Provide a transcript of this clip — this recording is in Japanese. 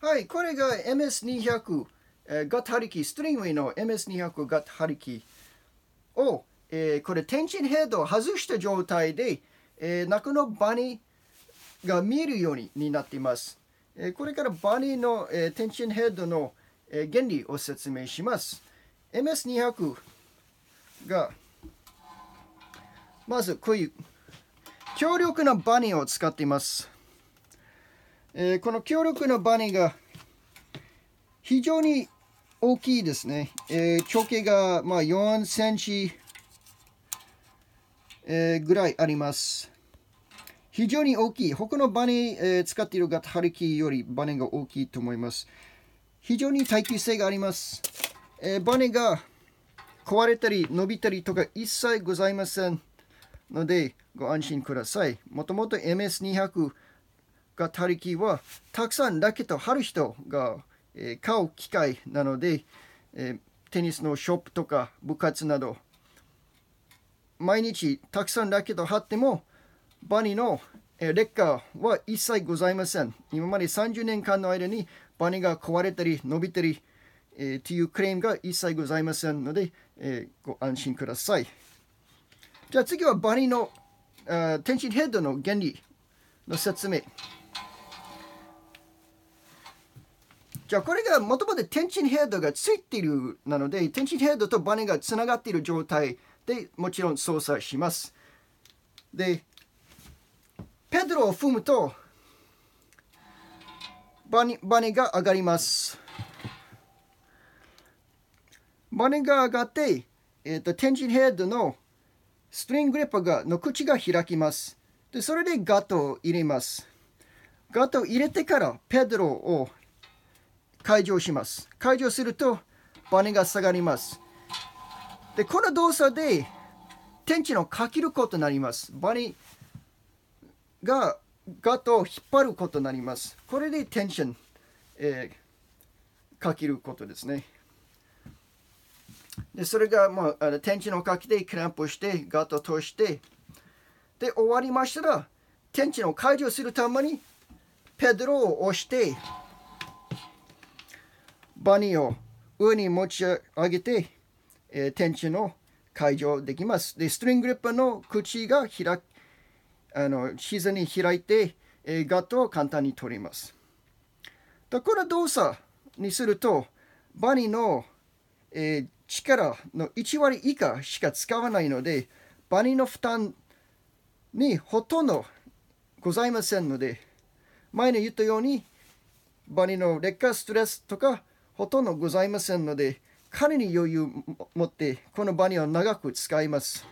はい、これが MS200、えー、ガッハリキ、ストリングウェイの MS200 ガッハリキを、えー、これ、天神ヘッドを外した状態で、えー、中のバニーが見えるようになっています。えー、これからバニーの、えー、天神ヘッドの、えー、原理を説明します。MS200 が、まずこういう強力なバニーを使っています。えー、この強力なバネが非常に大きいですね。えー、直径がまあ4センチ、えー、ぐらいあります。非常に大きい。他のバネ、えー、使っているガタハリキよりバネが大きいと思います。非常に耐久性があります。えー、バネが壊れたり伸びたりとか一切ございませんのでご安心ください。もともと MS200 が他力はたくさんラケットを張る人が、えー、買う機会なので、えー、テニスのショップとか部活など毎日たくさんラケットを貼ってもバニーの劣化は一切ございません。今まで30年間の間にバネが壊れたり伸びたり、えー、というクレームが一切ございませんので、えー、ご安心ください。じゃあ次はバニのあテンシンヘッドの原理の説明。じゃあこれがもともと天津ヘッドがついているなので天津ヘッドとバネがつながっている状態でもちろん操作します。でペドロを踏むとバネバネが上がります。バネが上がって、えーと、と天神ヘッドのスプリンググリッパーがの口が開きます。でそれでガットを入れます。ガットを入れてからペドロを解除します。解除すると、バネが下がります。で、この動作で、天地のかけることになります。バネがガを引っ張ることになります。これでテンション、えー、かけることですね。でそれが、まあ、テンションをかけてクランプしてガと通してで終わりましたら天地の解除するためにペドロを押してバニーを上に持ち上げて、えー、天地の解除できます。で、ストリングリッーの口が開あの自然に開いて、えー、ガットを簡単に取ります。ところ動作にすると、バニーの、えー、力の1割以下しか使わないので、バニーの負担にほとんどございませんので、前に言ったように、バニーの劣化ストレスとかほとんどございませんので、彼に余裕を持ってこの場には長く使います。